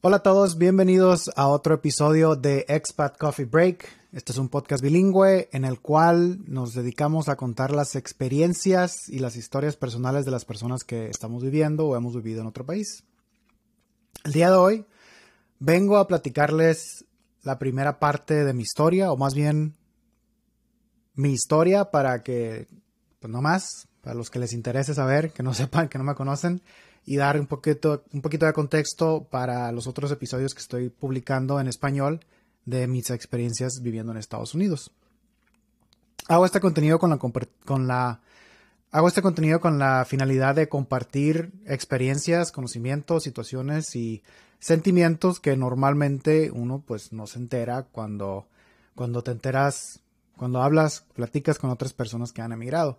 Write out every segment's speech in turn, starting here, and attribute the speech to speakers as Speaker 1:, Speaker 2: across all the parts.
Speaker 1: Hola a todos, bienvenidos a otro episodio de Expat Coffee Break. Este es un podcast bilingüe en el cual nos dedicamos a contar las experiencias y las historias personales de las personas que estamos viviendo o hemos vivido en otro país. El día de hoy vengo a platicarles la primera parte de mi historia, o más bien mi historia para que, pues no más, para los que les interese saber, que no sepan, que no me conocen, y dar un poquito, un poquito de contexto para los otros episodios que estoy publicando en español de mis experiencias viviendo en Estados Unidos. Hago este contenido con la, con la, hago este contenido con la finalidad de compartir experiencias, conocimientos, situaciones y sentimientos que normalmente uno pues no se entera cuando, cuando te enteras, cuando hablas, platicas con otras personas que han emigrado.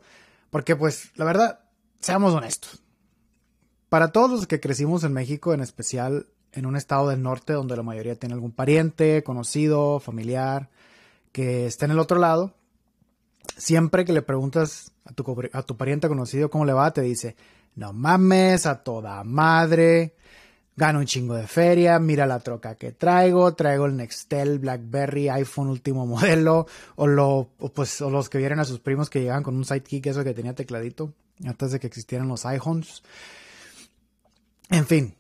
Speaker 1: Porque pues la verdad, seamos honestos, para todos los que crecimos en México, en especial en un estado del norte donde la mayoría tiene algún pariente, conocido, familiar, que está en el otro lado, siempre que le preguntas a tu, pariente conocido cómo le va, te dice, no mames, a toda madre, gano un chingo de feria, mira la troca que traigo, traigo el Nextel, Blackberry, iPhone último modelo, o, lo, o pues, los que vieron a sus primos que llegan con un sidekick, eso que tenía tecladito, antes de que existieran los iPhones. En fin.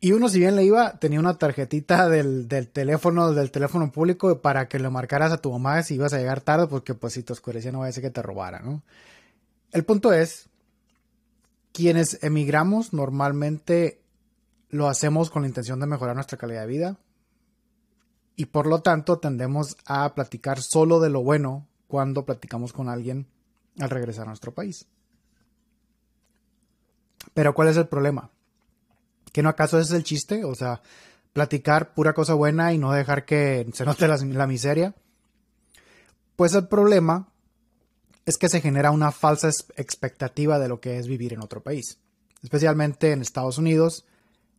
Speaker 1: Y uno, si bien le iba, tenía una tarjetita del, teléfono, del teléfono público para que le marcaras a tu mamá si ibas a llegar tarde, porque pues si te oscurecía no vaya a decir que te robara, ¿no? El punto es, quienes emigramos normalmente lo hacemos con la intención de mejorar nuestra calidad de vida y por lo tanto tendemos a platicar solo de lo bueno cuando platicamos con alguien al regresar a nuestro país. Pero ¿cuál es el problema? ¿Que no acaso ese es el chiste? O sea, platicar pura cosa buena y no dejar que se note la, miseria. Pues el problema es que se genera una falsa expectativa de lo que es vivir en otro país, especialmente en Estados Unidos,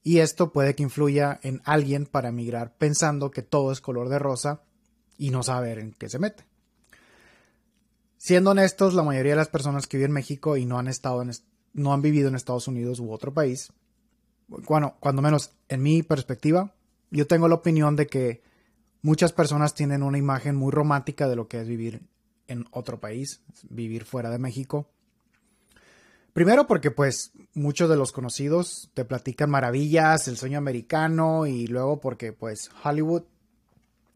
Speaker 1: y esto puede que influya en alguien para emigrar pensando que todo es color de rosa y no saber en qué se mete. Siendo honestos, la mayoría de las personas que viven en México y no han, estado en, no han vivido en Estados Unidos u otro país bueno, cuando menos en mi perspectiva, yo tengo la opinión de que muchas personas tienen una imagen muy romántica de lo que es vivir en otro país, vivir fuera de México. Primero porque pues muchos de los conocidos te platican maravillas, el sueño americano y luego porque pues Hollywood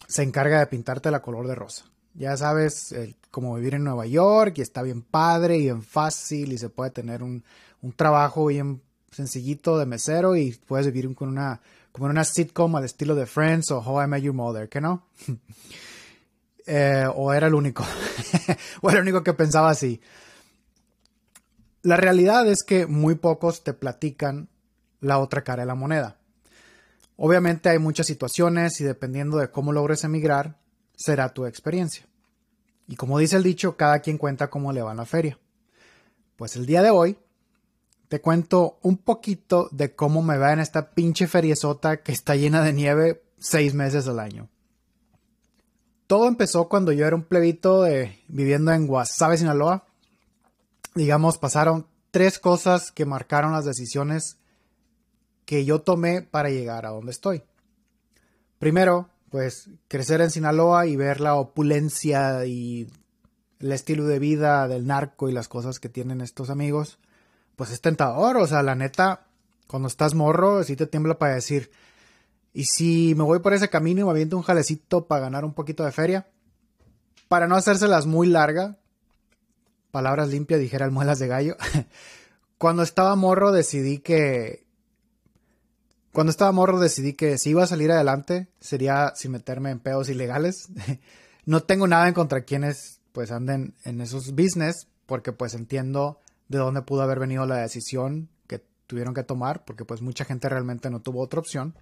Speaker 1: se encarga de pintarte la color de rosa. Ya sabes, cómo vivir en Nueva York y está bien padre y bien fácil y se puede tener un, un trabajo bien sencillito de mesero y puedes vivir con una, como una sitcom al estilo de Friends o How I Met Your Mother, ¿qué no? Eh, o era el único, o era el único que pensaba así. La realidad es que muy pocos te platican la otra cara de la moneda. Obviamente hay muchas situaciones y dependiendo de cómo logres emigrar, será tu experiencia. Y como dice el dicho, cada quien cuenta cómo le va a la feria. Pues el día de hoy te cuento un poquito de cómo me va en esta pinche feriezota que está llena de nieve seis meses al año. Todo empezó cuando yo era un plebito viviendo en Guasave, Sinaloa. Digamos, pasaron tres cosas que marcaron las decisiones que yo tomé para llegar a donde estoy. Primero, pues crecer en Sinaloa y ver la opulencia y el estilo de vida del narco y las cosas que tienen estos amigos pues es tentador, o sea, la neta, cuando estás morro, sí te tiembla para decir, y si me voy por ese camino y me aviento un jalecito para ganar un poquito de feria, para no hacérselas muy larga, palabras limpias, dijera el muelas de gallo, cuando estaba morro decidí que, cuando estaba morro decidí que si iba a salir adelante sería sin meterme en pedos ilegales. no tengo nada en contra quienes pues anden en esos business, porque pues entiendo de dónde pudo haber venido la decisión que tuvieron que tomar, porque pues mucha gente realmente no tuvo otra opción.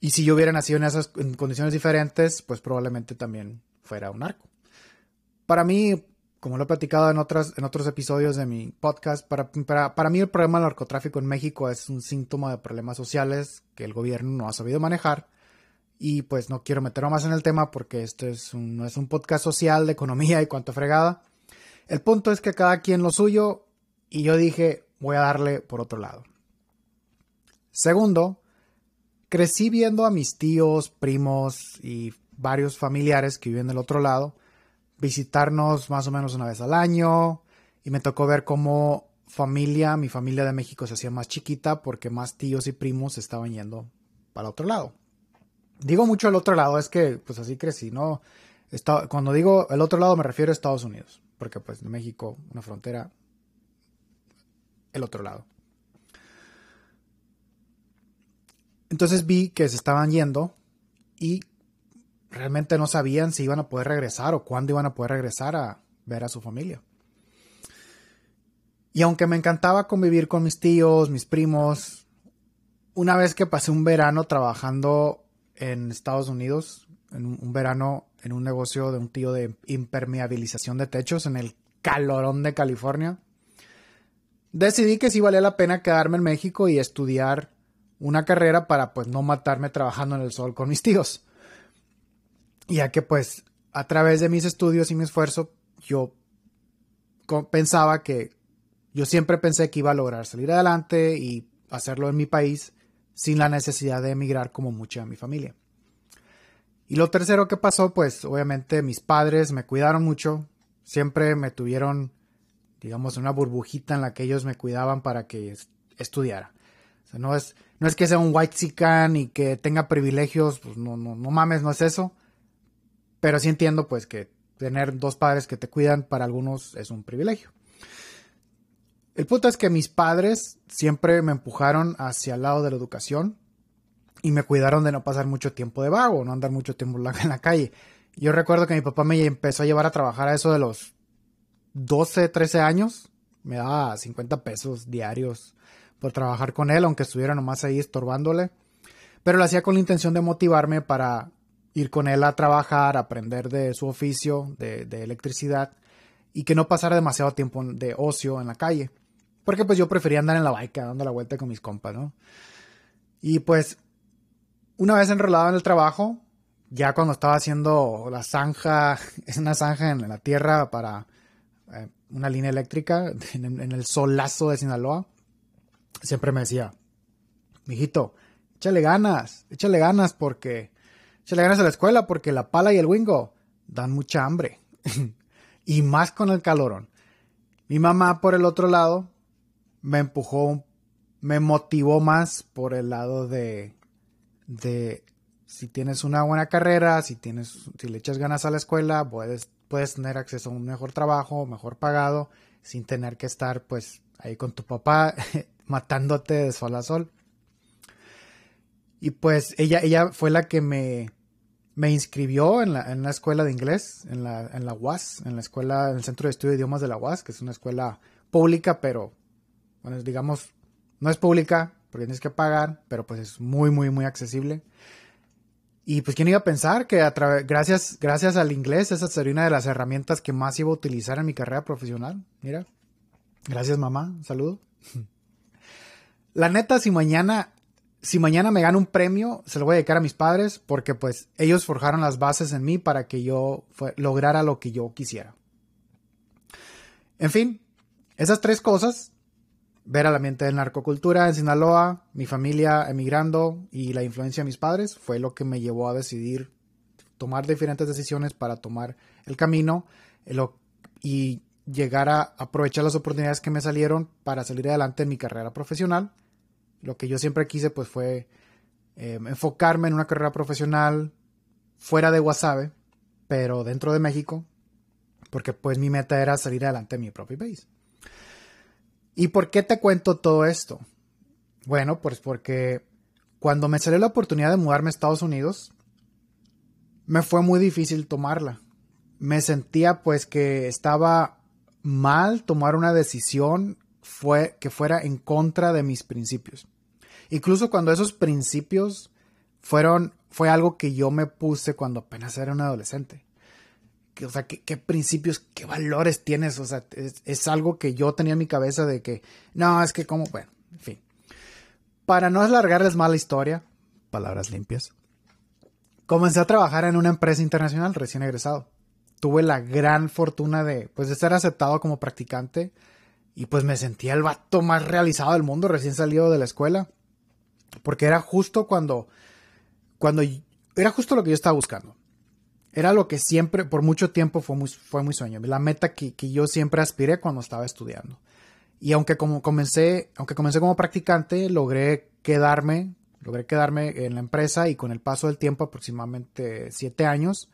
Speaker 1: Y si yo hubiera nacido en esas condiciones diferentes, pues probablemente también fuera un arco. Para mí, como lo he platicado en, otras, en otros episodios de mi podcast, para, mí el problema del narcotráfico en México es un síntoma de problemas sociales que el gobierno no ha sabido manejar. Y pues no quiero meterme más en el tema porque este es no es un podcast social de economía y cuanto fregada. El punto es que cada quien lo suyo y yo dije, voy a darle por otro lado. Segundo, crecí viendo a mis tíos, primos y varios familiares que viven del otro lado visitarnos más o menos una vez al año y me tocó ver cómo familia, mi familia de México se hacía más chiquita porque más tíos y primos estaban yendo para otro lado. Digo mucho el otro lado, es que pues así crecí, ¿no? cuando digo el otro lado me refiero a Estados Unidos porque pues México, una frontera, el otro lado. Entonces vi que se estaban yendo y realmente no sabían si iban a poder regresar o cuándo iban a poder regresar a ver a su familia. Y aunque me encantaba convivir con mis tíos, mis primos, una vez que pasé un verano trabajando en Estados Unidos, en un, verano en un negocio de un tío de impermeabilización de techos en el calorón de California. Decidí que sí valía la pena quedarme en México y estudiar una carrera para pues no matarme trabajando en el sol con mis tíos. Ya que pues a través de mis estudios y mi esfuerzo yo pensaba que yo siempre pensé que iba a lograr salir adelante y hacerlo en mi país sin la necesidad de emigrar como mucha de mi familia. Y lo tercero que pasó, pues obviamente mis padres me cuidaron mucho, siempre me tuvieron, digamos, una burbujita en la que ellos me cuidaban para que estudiara. O sea, no es, no es que sea un white sican y que tenga privilegios, pues no, no, no mames, no es eso. Pero sí entiendo, pues, que tener dos padres que te cuidan para algunos es un privilegio. El punto es que mis padres siempre me empujaron hacia el lado de la educación, y me cuidaron de no pasar mucho tiempo de vago, no andar mucho tiempo en la calle. Yo recuerdo que mi papá me empezó a llevar a trabajar a eso de los 12, 13 años. Me daba 50 pesos diarios por trabajar con él, aunque estuviera nomás ahí estorbándole. Pero lo hacía con la intención de motivarme para ir con él a trabajar, aprender de su oficio, de, electricidad, y que no pasara demasiado tiempo de ocio en la calle. Porque pues yo prefería andar en la bica dando la vuelta con mis compas, ¿no? Y pues una vez enrolado en el trabajo, ya cuando estaba haciendo la zanja, es una zanja en la tierra para eh, una línea eléctrica en, en, el solazo de Sinaloa, siempre me decía, mijito, échale ganas, échale ganas porque, échale ganas a la escuela porque la pala y el wingo dan mucha hambre. y más con el calorón. Mi mamá, por el otro lado, me empujó, me motivó más por el lado de de si tienes una buena carrera, si tienes, si le echas ganas a la escuela, puedes, puedes tener acceso a un mejor trabajo, mejor pagado, sin tener que estar pues ahí con tu papá matándote de sol a sol. Y pues ella, ella fue la que me, me inscribió en la, en la escuela de inglés, en la, en la UAS, en la escuela, el Centro de Estudio de Idiomas de la UAS, que es una escuela pública, pero, bueno, digamos, no es pública, porque tienes que pagar, pero pues es muy, muy, muy accesible. Y pues quién iba a pensar que gracias, gracias al inglés esa sería una de las herramientas que más iba a utilizar en mi carrera profesional. Mira, gracias mamá, saludo. La neta, si mañana, si mañana me gano un premio, se lo voy a dedicar a mis padres porque pues ellos forjaron las bases en mí para que yo lograra lo que yo quisiera. En fin, esas tres cosas ver al ambiente de narcocultura en Sinaloa, mi familia emigrando y la influencia de mis padres fue lo que me llevó a decidir tomar diferentes decisiones para tomar el camino eh, y llegar a aprovechar las oportunidades que me salieron para salir adelante en mi carrera profesional. Lo que yo siempre quise pues fue eh, enfocarme en una carrera profesional fuera de Guasave, pero dentro de México, porque pues mi meta era salir adelante en mi propio país. ¿Y por qué te cuento todo esto? Bueno, pues porque cuando me salió la oportunidad de mudarme a Estados Unidos, me fue muy difícil tomarla. Me sentía pues que estaba mal tomar una decisión fue, que fuera en contra de mis principios. Incluso cuando esos principios fueron, fue algo que yo me puse cuando apenas era un adolescente o sea, qué, principios, qué valores tienes, o sea, es, algo que yo tenía en mi cabeza de que, no, es que como, bueno, en fin. Para no alargarles más la historia, palabras limpias, comencé a trabajar en una empresa internacional recién egresado. Tuve la gran fortuna de, pues, ser aceptado como practicante y pues me sentía el vato más realizado del mundo recién salido de la escuela, porque era justo cuando, cuando, era justo lo que yo estaba buscando era lo que siempre, por mucho tiempo fue muy, fue muy sueño, la meta que, que yo siempre aspiré cuando estaba estudiando. Y aunque como comencé, aunque comencé como practicante, logré quedarme, logré quedarme en la empresa y con el paso del tiempo, aproximadamente siete años,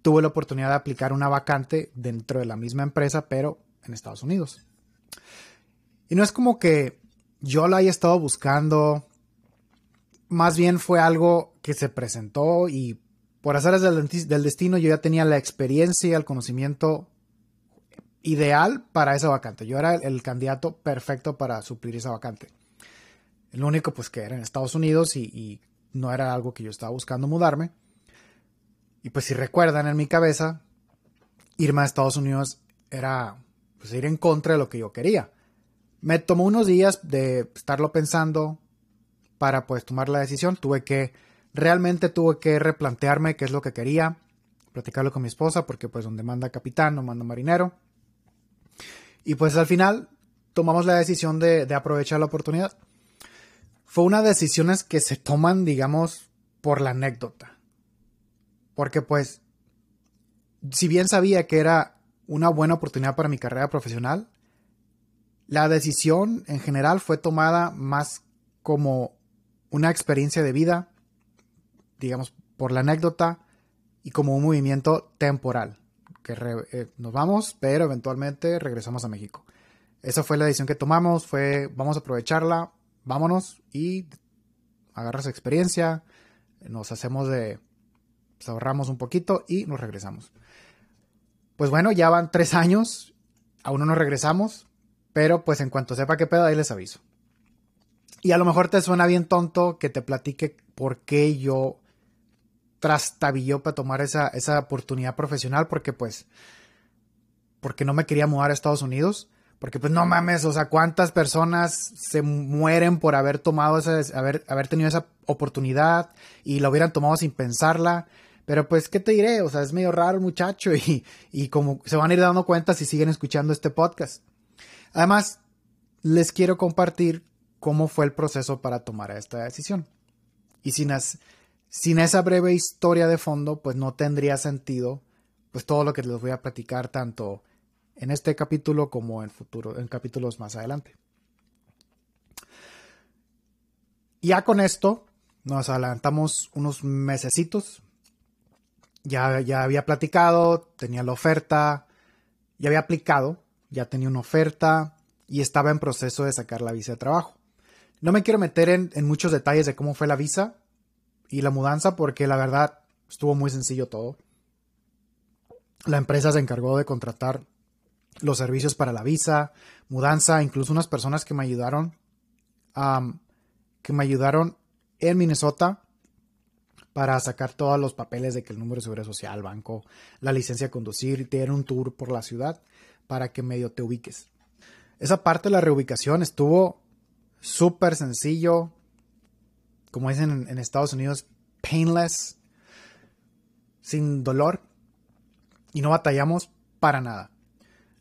Speaker 1: tuve la oportunidad de aplicar una vacante dentro de la misma empresa, pero en Estados Unidos. Y no es como que yo la haya estado buscando, más bien fue algo que se presentó y por azares del, destino, yo ya tenía la experiencia y el conocimiento ideal para esa vacante. Yo era el candidato perfecto para suplir esa vacante. El único, pues, que era en Estados Unidos y, y no era algo que yo estaba buscando mudarme. Y pues, si recuerdan, en mi cabeza, irme a Estados Unidos era pues, ir en contra de lo que yo quería. Me tomó unos días de estarlo pensando para pues tomar la decisión. Tuve que Realmente tuve que replantearme qué es lo que quería, platicarlo con mi esposa, porque pues donde manda capitán no manda marinero. Y pues al final tomamos la decisión de, aprovechar la oportunidad. Fue una de decisiones que se toman, digamos, por la anécdota. Porque pues, si bien sabía que era una buena oportunidad para mi carrera profesional, la decisión en general fue tomada más como una experiencia de vida, digamos, por la anécdota y como un movimiento temporal, que eh, nos vamos, pero eventualmente regresamos a México. Esa fue la decisión que tomamos, fue vamos a aprovecharla, vámonos y agarras experiencia, nos hacemos de, pues, ahorramos un poquito y nos regresamos. Pues bueno, ya van tres años, aún no nos regresamos, pero pues en cuanto sepa qué pedo, ahí les aviso. Y a lo mejor te suena bien tonto que te platique por qué yo trastabilló para tomar esa, oportunidad profesional porque pues, porque no me quería mudar a Estados Unidos. Porque pues no mames, o sea, cuántas personas se mueren por haber tomado esa, haber, tenido esa oportunidad y la hubieran tomado sin pensarla. Pero pues, ¿qué te diré? O sea, es medio raro muchacho y, y como se van a ir dando cuenta si siguen escuchando este podcast. Además, les quiero compartir cómo fue el proceso para tomar esta decisión. Y sin, as, sin esa breve historia de fondo, pues no tendría sentido pues todo lo que les voy a platicar tanto en este capítulo como en futuro, en capítulos más adelante. Ya con esto nos adelantamos unos mesecitos. Ya, ya había platicado, tenía la oferta, ya había aplicado, ya tenía una oferta y estaba en proceso de sacar la visa de trabajo. No me quiero meter en, en muchos detalles de cómo fue la visa, y la mudanza porque la verdad estuvo muy sencillo todo. La empresa se encargó de contratar los servicios para la visa, mudanza, incluso unas personas que me ayudaron, que me ayudaron en Minnesota para sacar todos los papeles de que el número de seguridad social, banco, la licencia de conducir, y un tour por la ciudad para que medio te ubiques. Esa parte de la reubicación estuvo súper sencillo, como dicen en, Estados Unidos, painless, sin dolor, y no batallamos para nada.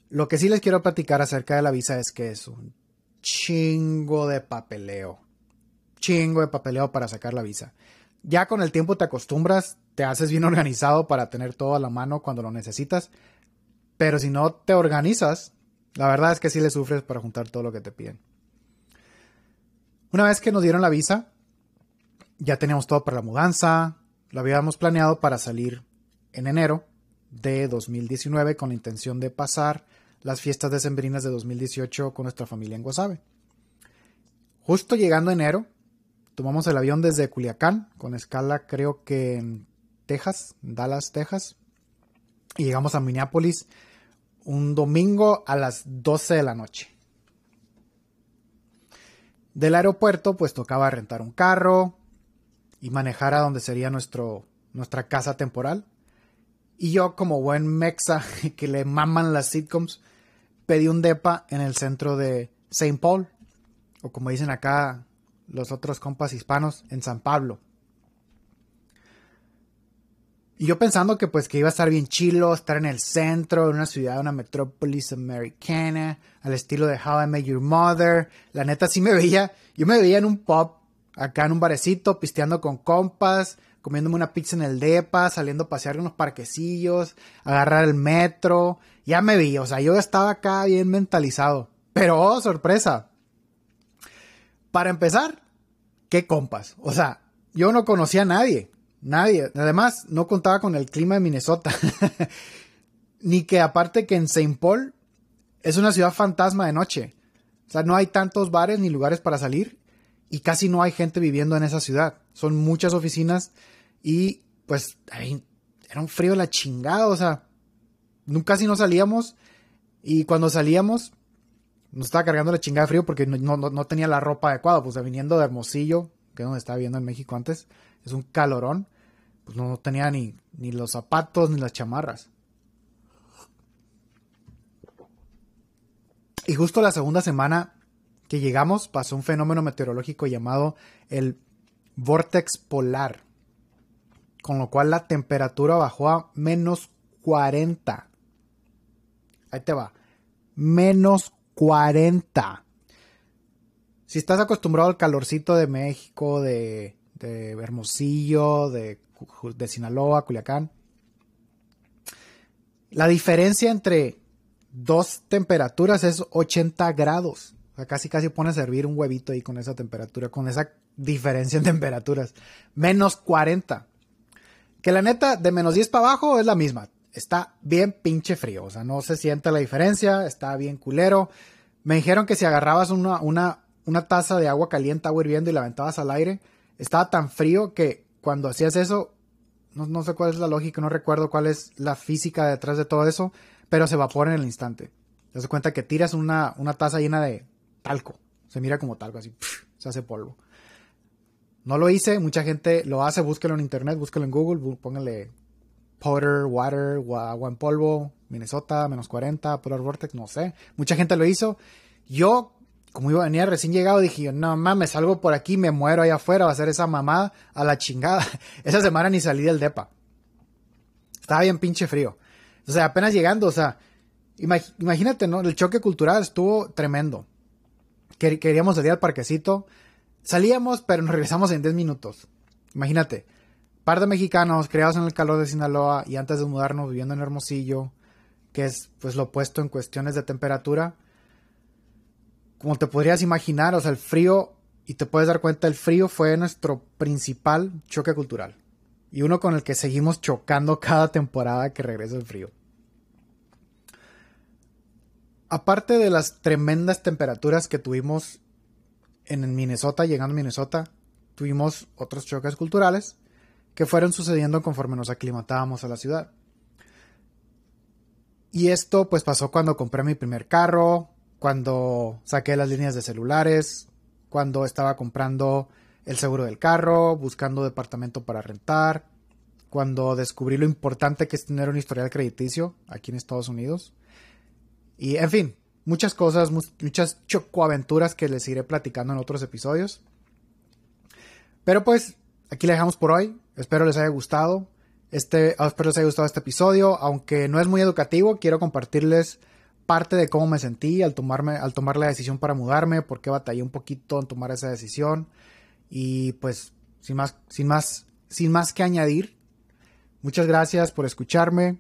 Speaker 1: Lo que sí les quiero platicar acerca de la visa es que es un chingo de papeleo. Chingo de papeleo para sacar la visa. Ya con el tiempo te acostumbras, te haces bien organizado para tener todo a la mano cuando lo necesitas. Pero si no te organizas, la verdad es que sí le sufres para juntar todo lo que te piden. Una vez que nos dieron la visa, ya teníamos todo para la mudanza, lo habíamos planeado para salir en enero de 2019 con la intención de pasar las fiestas decembrinas de 2018 con nuestra familia en Guasave. Justo llegando enero, tomamos el avión desde Culiacán, con escala creo que en Texas, Dallas, Texas, y llegamos a Minneapolis un domingo a las 12 de la noche. Del aeropuerto pues tocaba rentar un carro, y manejara donde sería nuestro, nuestra casa temporal. Y yo, como buen mexa que le maman las sitcoms, pedí un depa en el centro de St. Paul, o como dicen acá los otros compas hispanos, en San Pablo. Y yo pensando que pues que iba a estar bien chilo, estar en el centro, en una ciudad, una metrópolis americana, al estilo de How I Met Your Mother. La neta sí me veía, yo me veía en un pop acá en un barecito, pisteando con compas, comiéndome una pizza en el DEPA, saliendo a pasear en unos parquecillos, agarrar el metro. Ya me vi, o sea, yo estaba acá bien mentalizado. Pero, oh, sorpresa. Para empezar, qué compas. O sea, yo no conocía a nadie. Nadie. Además, no contaba con el clima de Minnesota. Ni que aparte que en Saint Paul es una ciudad fantasma de noche. O sea, no hay tantos bares ni lugares para salir y casi no hay gente viviendo en esa ciudad. Son muchas oficinas y pues era un frío la chingada, o sea, casi no salíamos y cuando salíamos nos estaba cargando la chingada de frío porque no, tenía la ropa adecuada, pues viniendo de Hermosillo, que no donde estaba viviendo en México antes, es un calorón, pues no, no tenía ni los zapatos ni las chamarras. Y justo la segunda semana que llegamos pasó un fenómeno meteorológico llamado el vórtex polar, con lo cual la temperatura bajó a menos 40. Ahí te va. Menos 40. Si estás acostumbrado al calorcito de México, de, Hermosillo, de, de Sinaloa, Culiacán, la diferencia entre dos temperaturas es 80 grados casi casi pone a servir un huevito ahí con esa temperatura, con esa diferencia en temperaturas. Menos 40. Que la neta, de menos 10 para abajo es la misma. Está bien pinche frío. O sea, no se siente la diferencia. Está bien culero. Me dijeron que si agarrabas una, una, una taza de agua caliente, agua hirviendo y la aventabas al aire, estaba tan frío que cuando hacías eso, no, sé cuál es la lógica, no recuerdo cuál es la física detrás de todo eso, pero se evapora en el instante. Te das cuenta que tiras una taza llena de, talco. Se mira como talco, así se hace polvo. No lo hice, mucha gente lo hace, búsquelo en internet, búsquelo en Google, póngale powder, water, agua en polvo, Minnesota, menos 40, polar vortex, no sé. Mucha gente lo hizo. Yo, como iba, venía recién llegado, dije, no mames, salgo por aquí, me muero allá afuera, va a ser esa mamada a la chingada. Esa semana ni salí del depa. Estaba bien pinche frío. O sea, apenas llegando, o sea, imagínate, ¿no? El choque cultural estuvo tremendo queríamos salir al parquecito. Salíamos, pero nos regresamos en 10 minutos. Imagínate, par de mexicanos criados en el calor de Sinaloa y antes de mudarnos viviendo en Hermosillo, que es pues lo opuesto en cuestiones de temperatura. Como te podrías imaginar, o sea, el frío, y te puedes dar cuenta, el frío fue nuestro principal choque cultural. Y uno con el que seguimos chocando cada temporada que regresa el frío aparte de las tremendas temperaturas que tuvimos en Minnesota, llegando a Minnesota, tuvimos otros choques culturales que fueron sucediendo conforme nos aclimatábamos a la ciudad. Y esto pues pasó cuando compré mi primer carro, cuando saqué las líneas de celulares, cuando estaba comprando el seguro del carro, buscando departamento para rentar, cuando descubrí lo importante que es tener un historial crediticio aquí en Estados Unidos y en fin, muchas cosas, muchas chocoaventuras que les iré platicando en otros episodios. Pero pues, aquí la dejamos por hoy. Espero les haya gustado. Este, ah, espero les haya gustado este episodio. Aunque no es muy educativo, quiero compartirles parte de cómo me sentí al, tomarme, al tomar la decisión para mudarme, por qué batallé un poquito en tomar esa decisión. Y pues, sin más, sin más, sin más que añadir, muchas gracias por escucharme.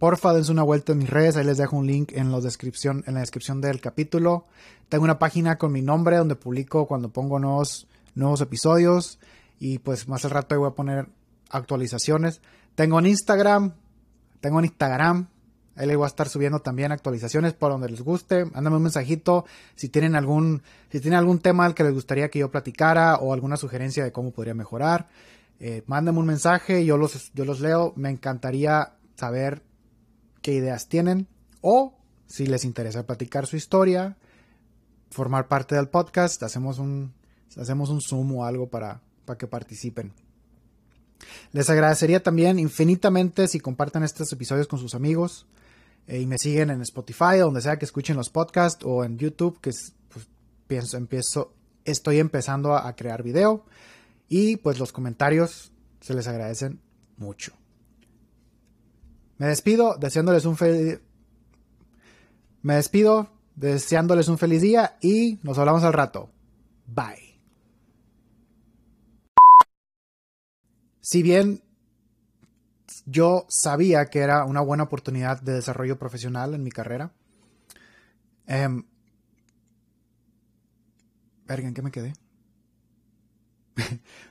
Speaker 1: Porfa, dense una vuelta en mis redes, ahí les dejo un link en, descripción, en la descripción del capítulo. Tengo una página con mi nombre donde publico cuando pongo nuevos, nuevos episodios y pues más al rato ahí voy a poner actualizaciones. Tengo en Instagram, tengo un Instagram, Ahí les voy a estar subiendo también actualizaciones por donde les guste. Mándame un mensajito si tienen algún, si tienen algún tema al que les gustaría que yo platicara o alguna sugerencia de cómo podría mejorar. Eh, mándame un mensaje, yo los, yo los leo. Me encantaría saber qué ideas tienen o si les interesa platicar su historia, formar parte del podcast, hacemos un, hacemos un Zoom o algo para, que participen. Les agradecería también infinitamente si compartan estos episodios con sus amigos eh, y me siguen en Spotify, donde sea que escuchen los podcasts o en YouTube, que pues, pienso, empiezo, estoy empezando a crear video. Y pues los comentarios se les agradecen mucho. Me despido deseándoles un feliz... Me despido deseándoles un feliz día y nos hablamos al rato. Bye. Si bien yo sabía que era una buena oportunidad de desarrollo profesional en mi carrera, eh, verga, ¿en qué me quedé?